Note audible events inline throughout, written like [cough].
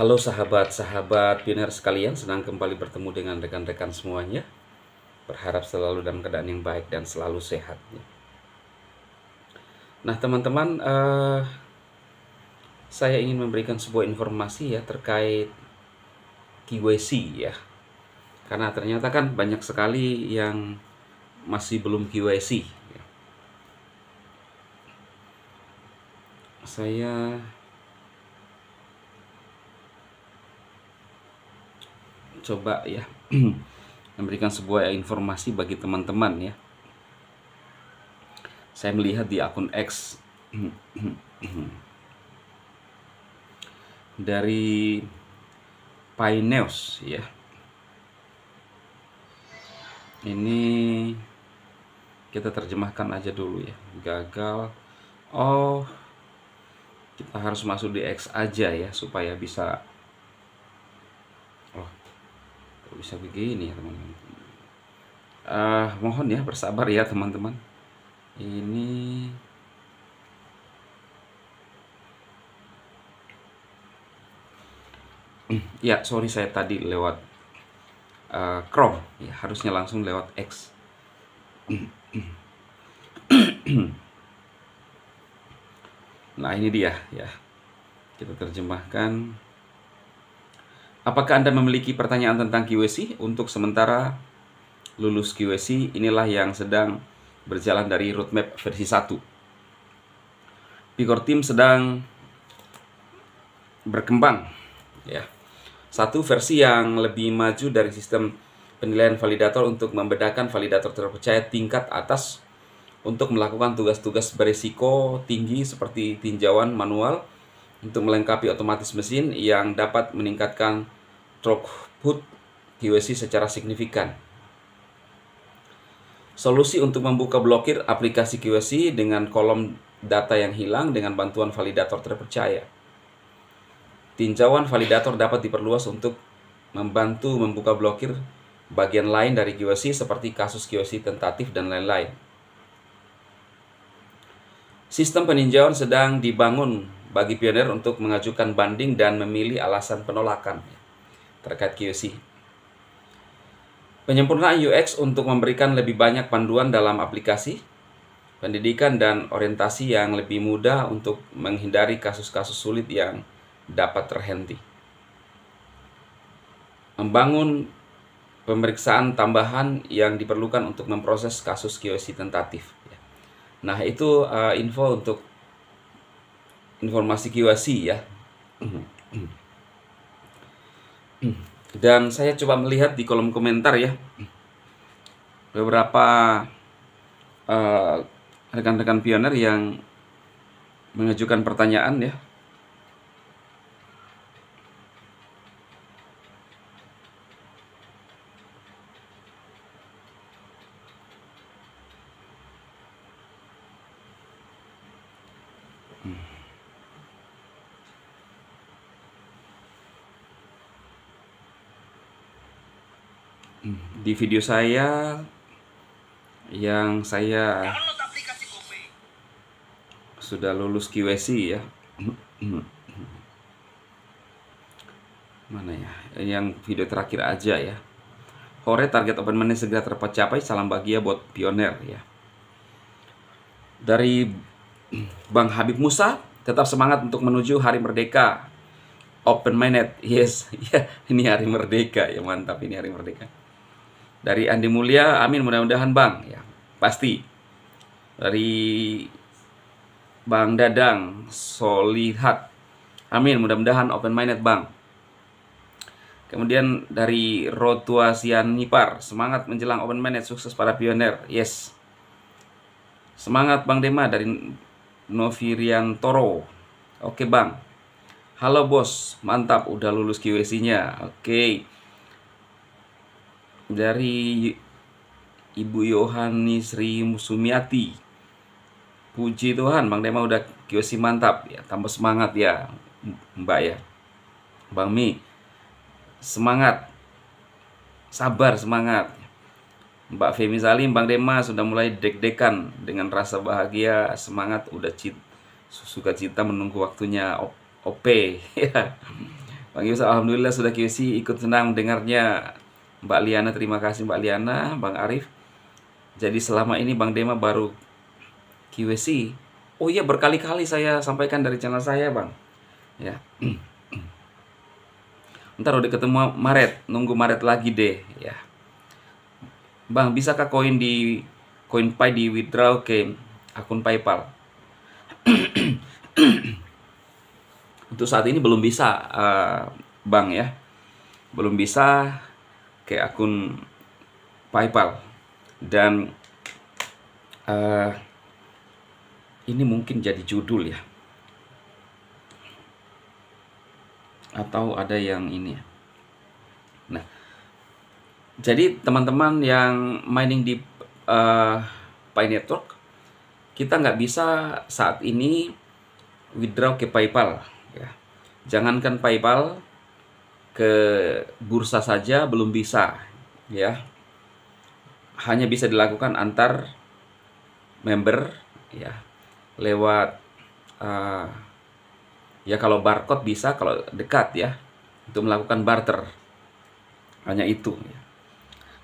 Halo sahabat-sahabat pioner sekalian, senang kembali bertemu dengan rekan-rekan semuanya. Berharap selalu dalam keadaan yang baik dan selalu sehat. Nah teman-teman, uh, saya ingin memberikan sebuah informasi ya terkait KYC ya. Karena ternyata kan banyak sekali yang masih belum KYC. Ya. Saya coba ya [clears throat] memberikan sebuah informasi bagi teman-teman ya. Saya melihat di akun X [clears throat] dari Pineus ya. Ini kita terjemahkan aja dulu ya. Gagal. Oh, kita harus masuk di X aja ya supaya bisa bisa begini ya teman-teman uh, mohon ya bersabar ya teman-teman ini [clears throat] ya sorry saya tadi lewat uh, Chrome ya harusnya langsung lewat X [clears throat] nah ini dia ya kita terjemahkan Apakah Anda memiliki pertanyaan tentang QC? Untuk sementara lulus QC inilah yang sedang berjalan dari roadmap versi 1. Picor Team sedang berkembang ya. Satu versi yang lebih maju dari sistem penilaian validator untuk membedakan validator terpercaya tingkat atas untuk melakukan tugas-tugas berisiko tinggi seperti tinjauan manual untuk melengkapi otomatis mesin yang dapat meningkatkan throughput QSC secara signifikan. Solusi untuk membuka blokir aplikasi QSC dengan kolom data yang hilang dengan bantuan validator terpercaya. Tinjauan validator dapat diperluas untuk membantu membuka blokir bagian lain dari QSC seperti kasus QSC tentatif dan lain-lain. Sistem peninjauan sedang dibangun bagi pionir untuk mengajukan banding dan memilih alasan penolakan terkait QC. Penyempurnaan UX untuk memberikan lebih banyak panduan dalam aplikasi, pendidikan dan orientasi yang lebih mudah untuk menghindari kasus-kasus sulit yang dapat terhenti. Membangun pemeriksaan tambahan yang diperlukan untuk memproses kasus QC tentatif. Nah, itu eh, info untuk informasi KYC ya. Mhm. Mhm. Hmm. Dan saya coba melihat di kolom komentar ya beberapa eh, rekan-rekan uh, pioner yang mengajukan pertanyaan ya Hmm. di video saya yang saya sudah lulus QC ya mana ya yang video terakhir aja ya Hore target open money segera tercapai salam bahagia buat pioner ya dari Bang Habib Musa tetap semangat untuk menuju hari merdeka open minded yes [laughs] ya ini hari merdeka ya mantap ini hari merdeka dari Andi Mulia, amin mudah-mudahan Bang ya. Pasti. Dari Bang Dadang Solihat. Amin mudah-mudahan open minded Bang. Kemudian dari Rotua Sian Nipar, semangat menjelang open minded sukses para pioner. Yes. Semangat Bang Dema dari Novirian Toro. Oke, Bang. Halo bos, mantap udah lulus QC-nya. Oke. Okay dari Ibu Yohani Sri Musumiati. Puji Tuhan, Bang Dema udah QC mantap ya, tambah semangat ya, Mbak ya. Bang Mi, semangat, sabar semangat. Mbak Femi Salim, Bang Dema sudah mulai deg-degan dengan rasa bahagia, semangat, udah cit suka cita menunggu waktunya OP. [laughs] ya. Bang Yusuf, Alhamdulillah sudah QC ikut senang dengarnya Mbak Liana terima kasih Mbak Liana Bang Arif jadi selama ini Bang Dema baru QC oh iya berkali-kali saya sampaikan dari channel saya Bang ya [clears throat] ntar udah ketemu Maret nunggu Maret lagi deh ya Bang bisakah koin di CoinPay di withdraw ke akun PayPal [clears throat] untuk saat ini belum bisa uh, Bang ya belum bisa ke akun PayPal dan uh, ini mungkin jadi judul ya atau ada yang ini ya. Nah, jadi teman-teman yang mining di uh, Pi Network, kita nggak bisa saat ini withdraw ke PayPal. Ya. Jangankan PayPal, ke bursa saja belum bisa ya hanya bisa dilakukan antar member ya lewat uh, ya kalau barcode bisa kalau dekat ya untuk melakukan barter hanya itu ya.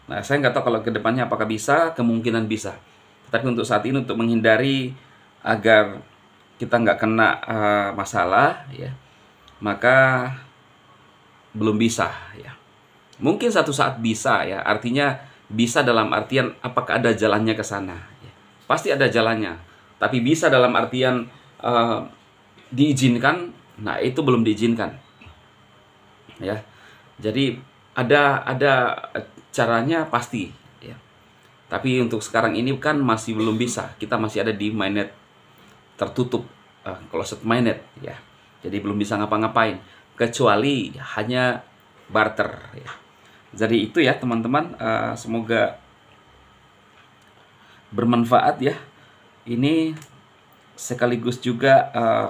nah saya nggak tahu kalau kedepannya apakah bisa kemungkinan bisa tapi untuk saat ini untuk menghindari agar kita nggak kena uh, masalah ya maka belum bisa ya. Mungkin satu saat bisa ya. Artinya bisa dalam artian apakah ada jalannya ke sana. Ya. Pasti ada jalannya. Tapi bisa dalam artian uh, diizinkan. Nah itu belum diizinkan. Ya. Jadi ada ada eh, caranya pasti. Ya. Tapi untuk sekarang ini kan masih belum bisa. Kita masih ada di mainnet tertutup uh, closet mainnet ya. Jadi belum bisa ngapa-ngapain kecuali hanya barter ya. Jadi itu ya teman-teman uh, semoga bermanfaat ya. Ini sekaligus juga uh,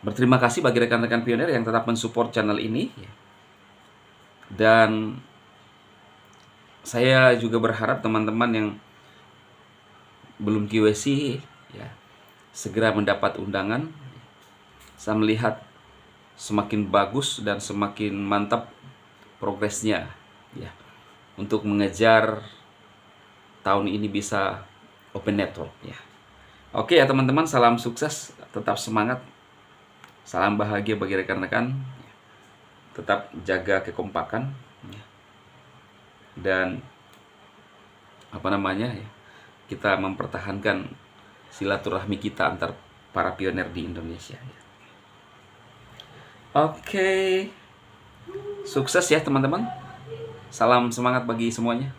berterima kasih bagi rekan-rekan pionir yang tetap mensupport channel ini dan saya juga berharap teman-teman yang belum QSC ya segera mendapat undangan. Saya melihat semakin bagus dan semakin mantap progresnya ya untuk mengejar tahun ini bisa open network ya. Oke ya teman-teman, salam sukses, tetap semangat. Salam bahagia bagi rekan-rekan. Ya. Tetap jaga kekompakan ya. dan apa namanya ya kita mempertahankan silaturahmi kita antar para pioner di Indonesia. Oke, sukses ya teman-teman. Salam semangat bagi semuanya.